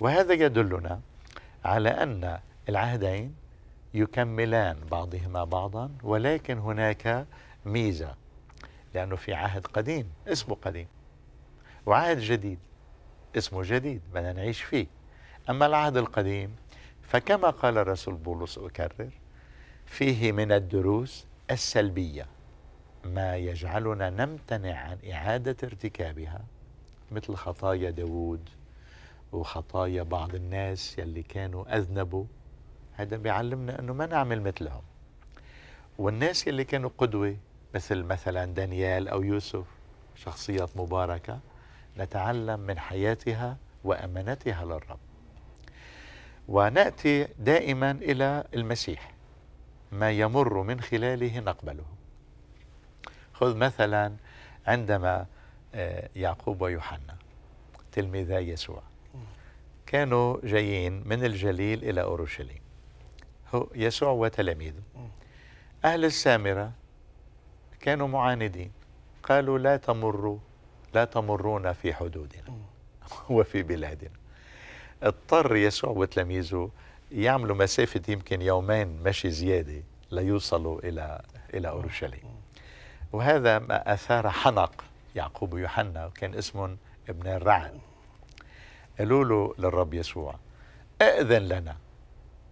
وهذا يدلنا على أن العهدين يكملان بعضهما بعضا ولكن هناك ميزة لأنه في عهد قديم اسمه قديم وعهد جديد اسمه جديد بدنا نعيش فيه أما العهد القديم فكما قال رسول بولس أكرر فيه من الدروس السلبية ما يجعلنا نمتنع عن إعادة ارتكابها مثل خطايا داوود وخطايا بعض الناس يلي كانوا أذنبوا هذا بيعلمنا أنه ما نعمل مثلهم والناس يلي كانوا قدوة مثل مثلا دانيال أو يوسف شخصيات مباركة نتعلم من حياتها وأمانتها للرب ونأتي دائما إلى المسيح ما يمر من خلاله نقبله خذ مثلا عندما آه، يعقوب ويوحنا تلميذا يسوع كانوا جايين من الجليل إلى أورشليم هو يسوع وتلاميذه أهل السامرة كانوا معاندين قالوا لا تمروا لا تمرون في حدودنا وفي بلادنا اضطر يسوع وتلاميذه يعملوا مسافة يمكن يومين مشي زيادة ليوصلوا إلى إلى أورشليم وهذا ما أثار حنق يعقوب ويوحنا وكان اسمهم ابن الرعد قالوا له للرب يسوع أذن لنا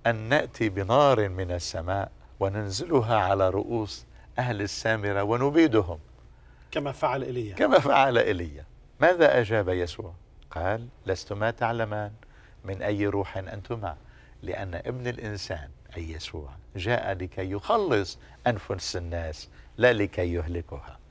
أن نأتي بنار من السماء وننزلها على رؤوس أهل السامرة ونبيدهم كما فعل إيليا كما فعل إيليا ماذا أجاب يسوع قال لستما تعلمان من أي روح أنتما لأن ابن الإنسان أي يسوع جاء لكي يخلص أنفس الناس لا لكي يهلكها